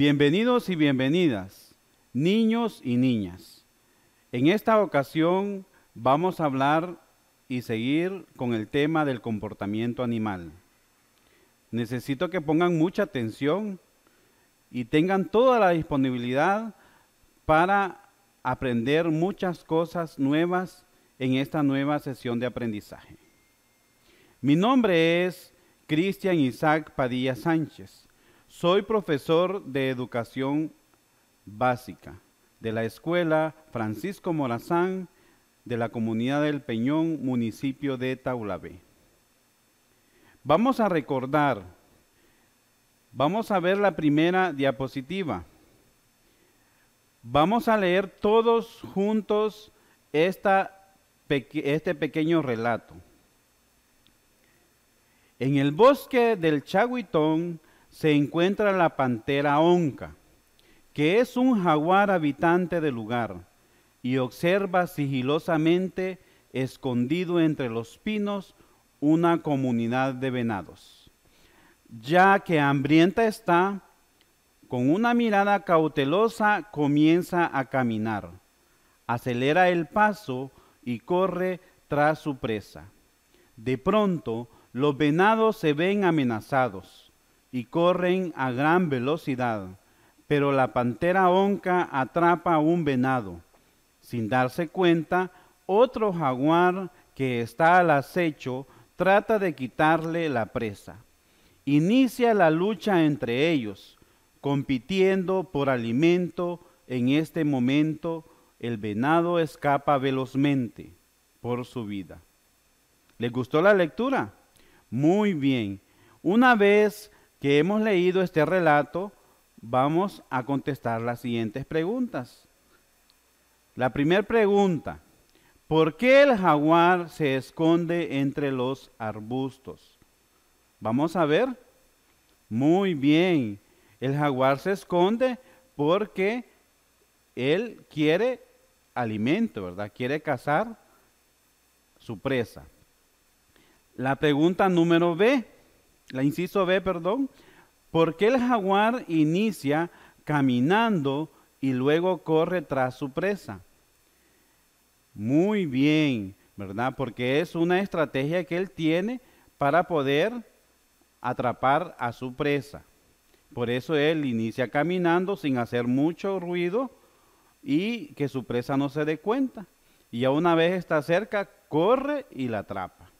Bienvenidos y bienvenidas, niños y niñas. En esta ocasión vamos a hablar y seguir con el tema del comportamiento animal. Necesito que pongan mucha atención y tengan toda la disponibilidad para aprender muchas cosas nuevas en esta nueva sesión de aprendizaje. Mi nombre es Cristian Isaac Padilla Sánchez soy profesor de educación básica de la escuela Francisco Morazán de la comunidad del Peñón, municipio de Taulabé. Vamos a recordar, vamos a ver la primera diapositiva. Vamos a leer todos juntos esta, este pequeño relato. En el bosque del Chaguitón se encuentra la pantera onca, que es un jaguar habitante del lugar y observa sigilosamente, escondido entre los pinos, una comunidad de venados. Ya que hambrienta está, con una mirada cautelosa comienza a caminar, acelera el paso y corre tras su presa. De pronto, los venados se ven amenazados y corren a gran velocidad, pero la pantera onca atrapa a un venado. Sin darse cuenta, otro jaguar que está al acecho trata de quitarle la presa. Inicia la lucha entre ellos, compitiendo por alimento. En este momento, el venado escapa velozmente por su vida. le gustó la lectura? Muy bien. Una vez que hemos leído este relato, vamos a contestar las siguientes preguntas. La primera pregunta, ¿por qué el jaguar se esconde entre los arbustos? Vamos a ver. Muy bien, el jaguar se esconde porque él quiere alimento, ¿verdad? Quiere cazar su presa. La pregunta número B, la inciso B, perdón, ¿por qué el jaguar inicia caminando y luego corre tras su presa? Muy bien, ¿verdad? Porque es una estrategia que él tiene para poder atrapar a su presa. Por eso él inicia caminando sin hacer mucho ruido y que su presa no se dé cuenta. Y una vez está cerca, corre y la atrapa.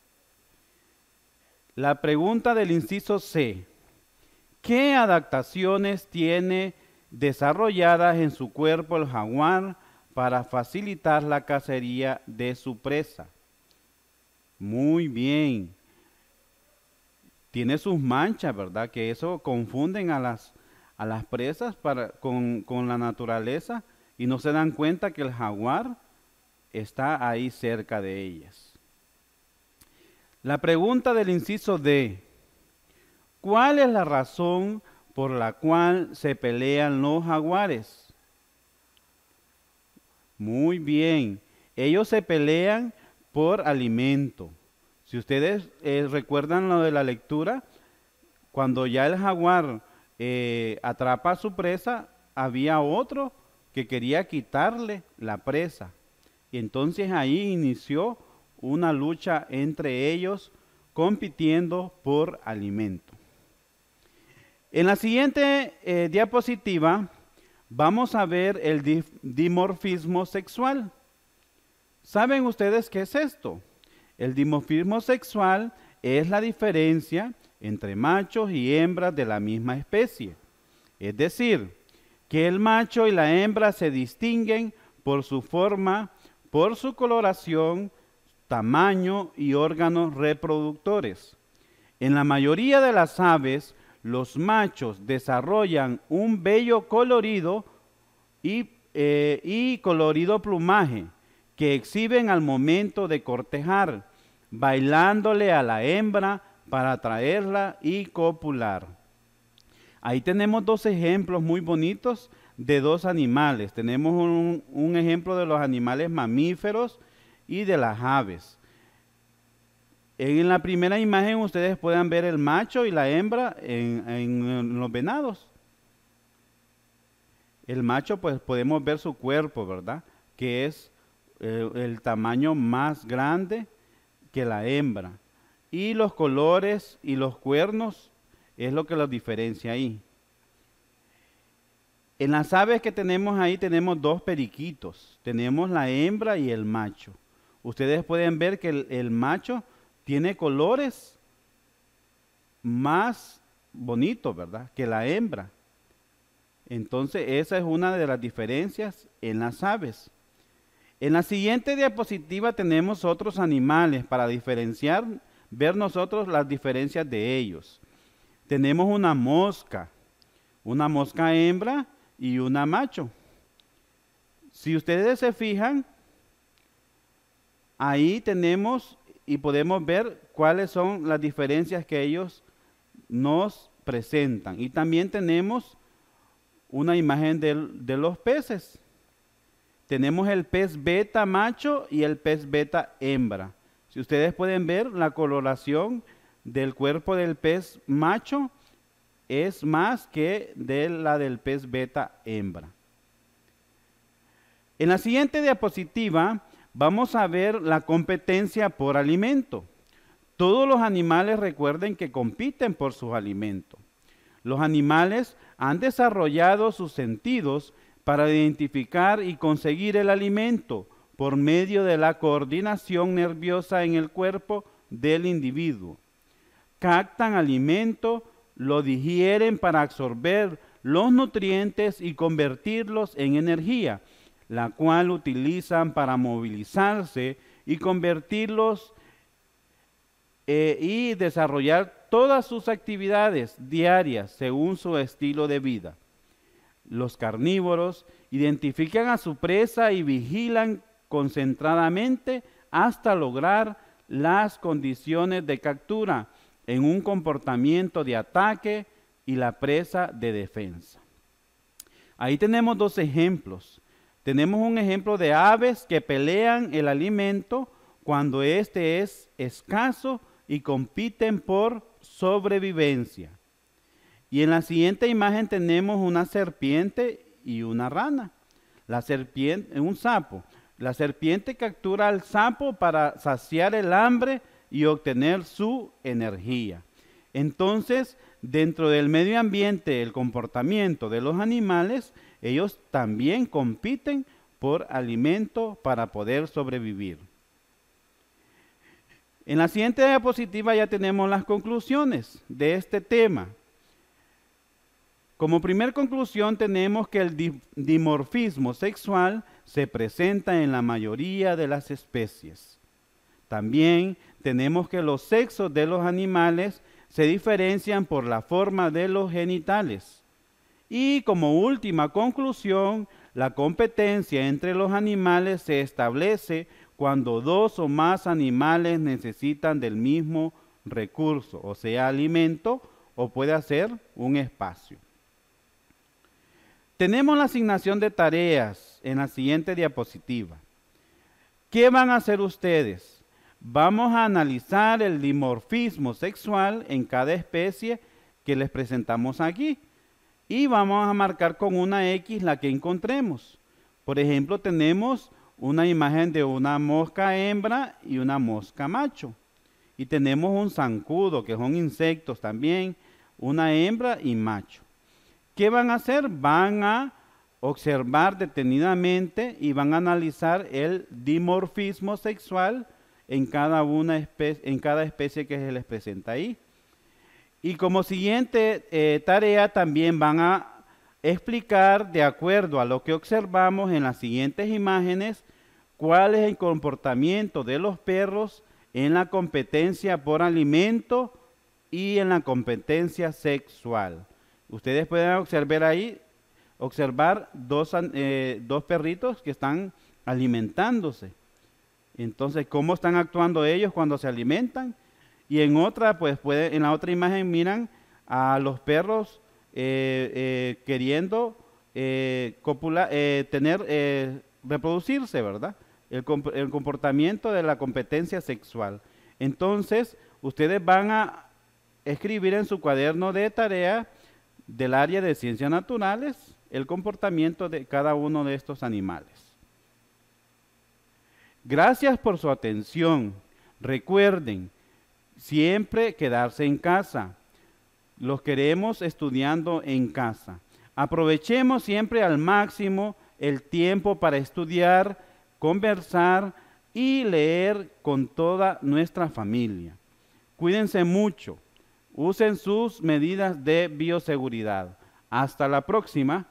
La pregunta del inciso C. ¿Qué adaptaciones tiene desarrolladas en su cuerpo el jaguar para facilitar la cacería de su presa? Muy bien. Tiene sus manchas, ¿verdad? Que eso confunden a las, a las presas con, con la naturaleza y no se dan cuenta que el jaguar está ahí cerca de ellas. La pregunta del inciso D. ¿Cuál es la razón por la cual se pelean los jaguares? Muy bien, ellos se pelean por alimento. Si ustedes eh, recuerdan lo de la lectura, cuando ya el jaguar eh, atrapa a su presa, había otro que quería quitarle la presa. Y entonces ahí inició una lucha entre ellos compitiendo por alimento. En la siguiente eh, diapositiva vamos a ver el dimorfismo sexual. ¿Saben ustedes qué es esto? El dimorfismo sexual es la diferencia entre machos y hembras de la misma especie. Es decir, que el macho y la hembra se distinguen por su forma, por su coloración, tamaño y órganos reproductores. En la mayoría de las aves, los machos desarrollan un bello colorido eh, y, colorido plumaje que exhiben al momento de cortejar, bailándole a la hembra para atraerla y copular. Ahí tenemos dos ejemplos muy bonitos de dos animales. Tenemos un ejemplo de los animales mamíferos, y de las aves. En la primera imagen ustedes pueden ver el macho y la hembra en, los venados. El macho, pues podemos ver su cuerpo, ¿verdad? Que es eh, el tamaño más grande que la hembra. Y los colores y los cuernos es lo que los diferencia ahí. En las aves que tenemos ahí tenemos dos periquitos. Tenemos la hembra y el macho. Ustedes pueden ver que el, macho tiene colores más bonitos, ¿verdad? Que la hembra. Entonces, esa es una de las diferencias en las aves. En la siguiente diapositiva tenemos otros animales para diferenciar, ver nosotros las diferencias de ellos. Tenemos una mosca, una mosca hembra y una macho. Si ustedes se fijan, ahí tenemos y podemos ver cuáles son las diferencias que ellos nos presentan. Y también tenemos una imagen de, los peces. Tenemos el pez beta macho y el pez beta hembra. Si ustedes pueden ver, la coloración del cuerpo del pez macho es más que de la del pez beta hembra. En la siguiente diapositiva vamos a ver la competencia por alimento. Todos los animales recuerden que compiten por sus alimentos. Los animales han desarrollado sus sentidos para identificar y conseguir el alimento por medio de la coordinación nerviosa en el cuerpo del individuo. Captan alimento, lo digieren para absorber los nutrientes y convertirlos en energía la cual utilizan para movilizarse y convertirlos eh, y desarrollar todas sus actividades diarias según su estilo de vida. Los carnívoros identifican a su presa y vigilan concentradamente hasta lograr las condiciones de captura en un comportamiento de ataque y la presa de defensa. Ahí tenemos dos ejemplos tenemos un ejemplo de aves que pelean el alimento cuando éste es escaso y compiten por sobrevivencia. Y en la siguiente imagen tenemos una serpiente y una rana. La serpiente, un sapo. La serpiente captura al sapo para saciar el hambre y obtener su energía. Entonces, dentro del medio ambiente, el comportamiento de los animales ellos también compiten por alimento para poder sobrevivir. En la siguiente diapositiva ya tenemos las conclusiones de este tema. Como primer conclusión tenemos que el dimorfismo sexual se presenta en la mayoría de las especies. También tenemos que los sexos de los animales se diferencian por la forma de los genitales. Y como última conclusión, la competencia entre los animales se establece cuando dos o más animales necesitan del mismo recurso, o sea, alimento, o puede ser un espacio. Tenemos la asignación de tareas en la siguiente diapositiva. ¿Qué van a hacer ustedes? Vamos a analizar el dimorfismo sexual en cada especie que les presentamos aquí y vamos a marcar con una X la que encontremos. Por ejemplo, tenemos una imagen de una mosca hembra y una mosca macho. Y tenemos un zancudo, que son insectos también, una hembra y macho. ¿Qué van a hacer? Van a observar detenidamente y van a analizar el dimorfismo sexual en cada, una especie, en cada especie que se les presenta ahí. Y como siguiente eh, tarea también van a explicar de acuerdo a lo que observamos en las siguientes imágenes cuál es el comportamiento de los perros en la competencia por alimento y en la competencia sexual. Ustedes pueden observar ahí, observar dos, eh, dos perritos que están alimentándose. Entonces, ¿cómo están actuando ellos cuando se alimentan? Y en otra, pues puede, en la otra imagen miran a los perros eh, eh, queriendo eh, tener, reproducirse, ¿verdad? El, el, comportamiento de la competencia sexual. Entonces, ustedes van a escribir en su cuaderno de tarea del área de ciencias naturales el comportamiento de cada uno de estos animales. Gracias por su atención. Recuerden, siempre quedarse en casa. Los queremos estudiando en casa. Aprovechemos siempre al máximo el tiempo para estudiar, conversar y leer con toda nuestra familia. Cuídense mucho. Usen sus medidas de bioseguridad. Hasta la próxima.